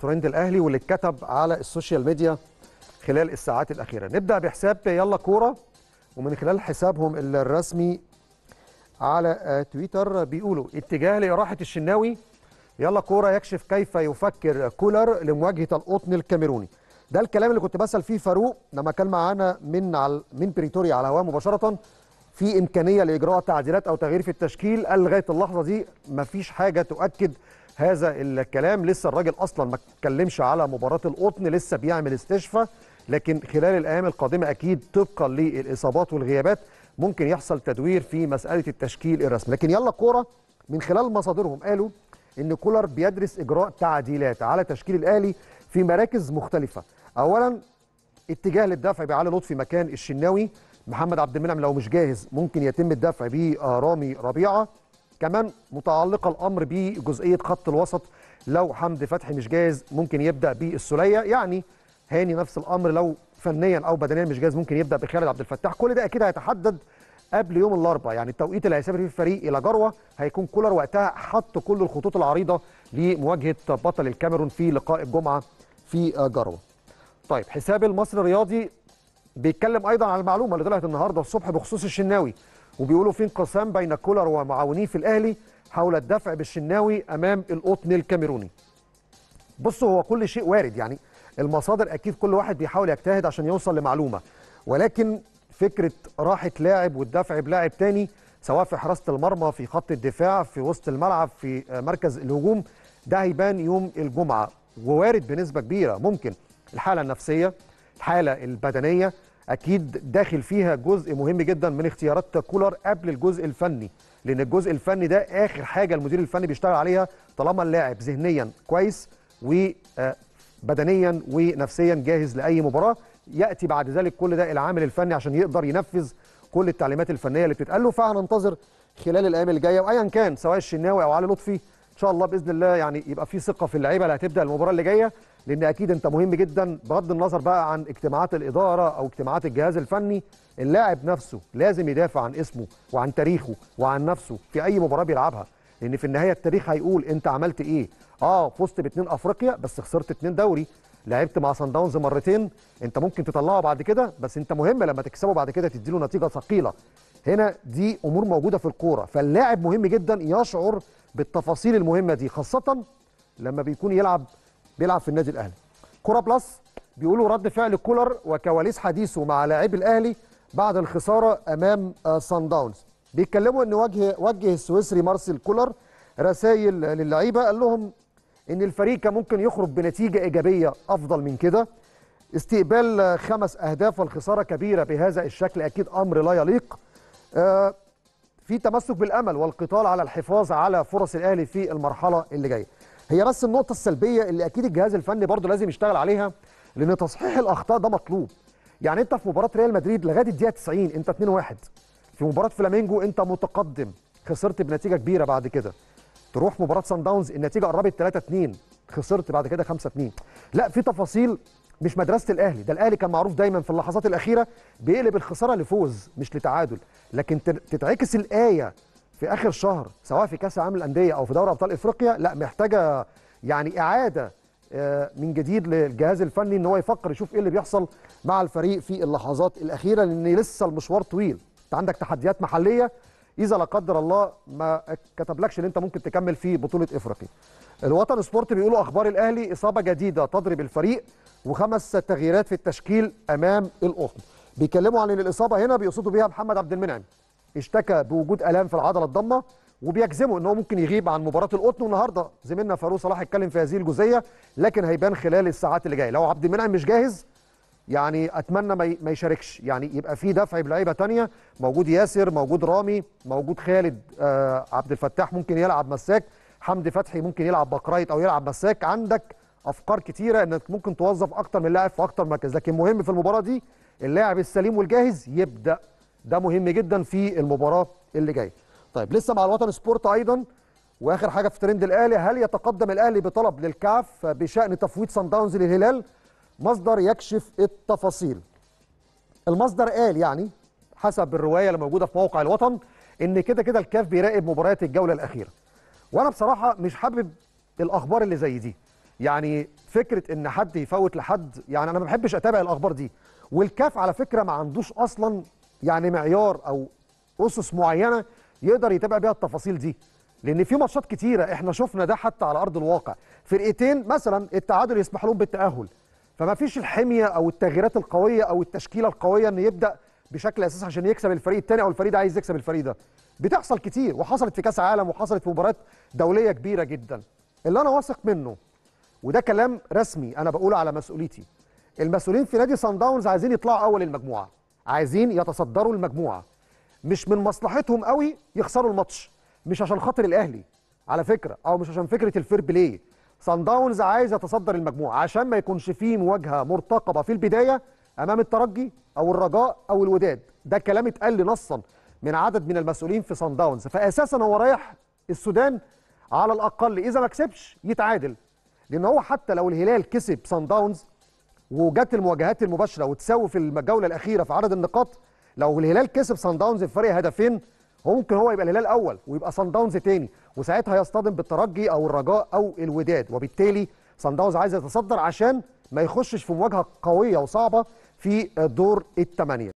ترند الاهلي واللي اتكتب على السوشيال ميديا خلال الساعات الاخيره نبدا بحساب يلا كوره ومن خلال حسابهم الرسمي على آه، تويتر بيقولوا اتجاه لاراحه الشناوي يلا كوره يكشف كيف يفكر كولر لمواجهه القطن الكاميروني ده الكلام اللي كنت بسال فيه فاروق لما كان معانا من على من بريتوريا على الهواء مباشره في امكانيه لاجراء تعديلات او تغيير في التشكيل قال لغايه اللحظه دي مفيش حاجه تؤكد هذا الكلام لسه الراجل اصلا ما اتكلمش على مباراه القطن لسه بيعمل استشفاء لكن خلال الايام القادمه اكيد طبقا للاصابات والغيابات ممكن يحصل تدوير في مساله التشكيل الرسمي لكن يلا كوره من خلال مصادرهم قالوا ان كولر بيدرس اجراء تعديلات على تشكيل الاهلي في مراكز مختلفه اولا اتجاه للدفع بعلي لطفي مكان الشناوي محمد عبد المنعم لو مش جاهز ممكن يتم الدفع برامي ربيعه كمان متعلقه الامر بجزئيه خط الوسط لو حمدي فتحي مش جاهز ممكن يبدا بالسوليه يعني هاني نفس الامر لو فنيا او بدنيا مش جاهز ممكن يبدا بخالد عبد الفتاح كل ده اكيد هيتحدد قبل يوم الاربعاء يعني التوقيت اللي هيسافر فيه الفريق الى جروه هيكون كولر وقتها حط كل الخطوط العريضه لمواجهه بطل الكاميرون في لقاء الجمعه في جروه. طيب حساب المصري الرياضي بيتكلم ايضا عن المعلومه اللي طلعت النهارده الصبح بخصوص الشناوي وبيقولوا في انقسام بين كولر ومعاونيه في الاهلي حول الدفع بالشناوي امام القطن الكاميروني. بصوا هو كل شيء وارد يعني المصادر اكيد كل واحد بيحاول يجتهد عشان يوصل لمعلومه ولكن فكره راحه لاعب والدفع بلاعب تاني سواء في حراسه المرمى في خط الدفاع في وسط الملعب في مركز الهجوم ده هيبان يوم الجمعه ووارد بنسبه كبيره ممكن الحاله النفسيه الحاله البدنيه اكيد داخل فيها جزء مهم جدا من اختيارات كولر قبل الجزء الفني لان الجزء الفني ده اخر حاجه المدير الفني بيشتغل عليها طالما اللاعب ذهنيا كويس وبدنيا آه، ونفسيا جاهز لاي مباراه ياتي بعد ذلك كل ده العامل الفني عشان يقدر ينفذ كل التعليمات الفنيه اللي بتتقال له فهننتظر خلال الايام الجايه وايا كان سواء الشناوي او علي لطفي ان شاء الله باذن الله يعني يبقى في ثقه في اللعيبه اللي هتبدا المباراه اللي جايه لان اكيد انت مهم جدا بغض النظر بقى عن اجتماعات الاداره او اجتماعات الجهاز الفني اللاعب نفسه لازم يدافع عن اسمه وعن تاريخه وعن نفسه في اي مباراه بيلعبها لان في النهايه التاريخ هيقول انت عملت ايه اه فزت باتنين افريقيا بس خسرت اتنين دوري لعبت مع سان داونز مرتين انت ممكن تطلعه بعد كده بس انت مهم لما تكسبه بعد كده تديله نتيجه ثقيله هنا دي امور موجوده في الكوره فاللاعب مهم جدا يشعر بالتفاصيل المهمه دي خاصه لما بيكون يلعب بيلعب في النادي الاهلي كوره بلس بيقولوا رد فعل كولر وكواليس حديثه مع لاعبي الاهلي بعد الخساره امام سان آه، داونز بيتكلموا ان وجه وجه السويسري مارسيل كولر رسائل للعيبه قال لهم ان الفريق كان ممكن يخرج بنتيجه ايجابيه افضل من كده استقبال خمس اهداف والخساره كبيره بهذا الشكل اكيد امر لا يليق آه، في تمسك بالامل والقتال على الحفاظ على فرص الاهلي في المرحله اللي جايه هي بس النقطه السلبيه اللي اكيد الجهاز الفني برضه لازم يشتغل عليها لان تصحيح الاخطاء ده مطلوب يعني انت في مباراه ريال مدريد لغايه الدقيقه 90 انت 2-1 في مباراه فلامينجو انت متقدم خسرت بنتيجه كبيره بعد كده تروح مباراه سان داونز النتيجه قربت 3-2 خسرت بعد كده 5-2 لا في تفاصيل مش مدرسه الاهلي ده الاهلي كان معروف دايما في اللحظات الاخيره بيقلب الخساره لفوز مش لتعادل لكن تتعكس الايه في اخر شهر سواء في كاس العالم الانديه او في دوري ابطال افريقيا لا محتاجه يعني اعاده آه، من جديد للجهاز الفني ان هو يفكر يشوف ايه اللي بيحصل مع الفريق في اللحظات الاخيره لان لسه المشوار طويل انت عندك تحديات محليه اذا لا قدر الله ما كتبلكش ان انت ممكن تكمل في بطوله افريقيا الوطن سبورت بيقولوا اخبار الاهلي اصابه جديده تضرب الفريق وخمس تغييرات في التشكيل امام القطن بيتكلموا عن الاصابه هنا بيقصدوا بيها محمد عبد المنعم اشتكى بوجود الام في العضله الضمه وبيجزموا ان هو ممكن يغيب عن مباراه القطن النهارده زميلنا فاروق صلاح اتكلم في هذه الجزئيه لكن هيبان خلال الساعات اللي جايه لو عبد المنعم مش جاهز يعني اتمنى ما يشاركش يعني يبقى في دفع بلعيبه تانية موجود ياسر موجود رامي موجود خالد آه عبد الفتاح ممكن يلعب مساك حمدي فتحي ممكن يلعب بقرايط او يلعب مساك عندك افكار كتيره انك ممكن توظف اكتر من لاعب في اكتر مركز لكن مهم في المباراه دي اللاعب السليم والجاهز يبدا ده مهم جدا في المباراه اللي جايه طيب لسه مع الوطن سبورت ايضا واخر حاجه في ترند الاهلي هل يتقدم الاهلي بطلب للكاف بشان تفويض سان داونز للهلال مصدر يكشف التفاصيل المصدر قال يعني حسب الروايه اللي موجوده في موقع الوطن ان كده كده الكاف بيراقب مباريات الجوله الاخيره وانا بصراحه مش حابب الاخبار اللي زي دي يعني فكره ان حد يفوت لحد يعني انا ما بحبش اتابع الاخبار دي والكاف على فكره ما عندوش اصلا يعني معيار او اسس معينه يقدر يتابع بيها التفاصيل دي لان في ماتشات كتيره احنا شفنا ده حتى على ارض الواقع فرقتين مثلا التعادل يسمح لهم بالتاهل فما فيش الحميه او التغييرات القويه او التشكيله القويه ان يبدا بشكل اساسي عشان يكسب الفريق الثاني او الفريق ده عايز يكسب الفريق ده بتحصل كتير وحصلت في كاس عالم وحصلت في مباريات دوليه كبيره جدا اللي انا واثق منه وده كلام رسمي انا بقوله على مسؤوليتي المسؤولين في نادي سان داونز عايزين يطلعوا اول المجموعه عايزين يتصدروا المجموعه مش من مصلحتهم قوي يخسروا الماتش مش عشان خاطر الاهلي على فكره او مش عشان فكره الفير بلاي سان داونز عايز يتصدر المجموعه عشان ما يكونش فيه مواجهه مرتقبه في البدايه امام الترجي او الرجاء او الوداد ده كلام اتقال نصا من عدد من المسؤولين في سان داونز فاساسا هو رايح السودان على الاقل اذا ما كسبش يتعادل لان هو حتى لو الهلال كسب سان داونز وجت المواجهات المباشره وتساوي في الجوله الاخيره في عدد النقاط لو الهلال كسب سان داونز بفرق هدفين ممكن هو يبقى الهلال اول ويبقى سان داونز ثاني وساعتها يصطدم بالترجي او الرجاء او الوداد وبالتالي سان داونز عايز يتصدر عشان ما يخشش في مواجهه قويه وصعبه في دور الثمانيه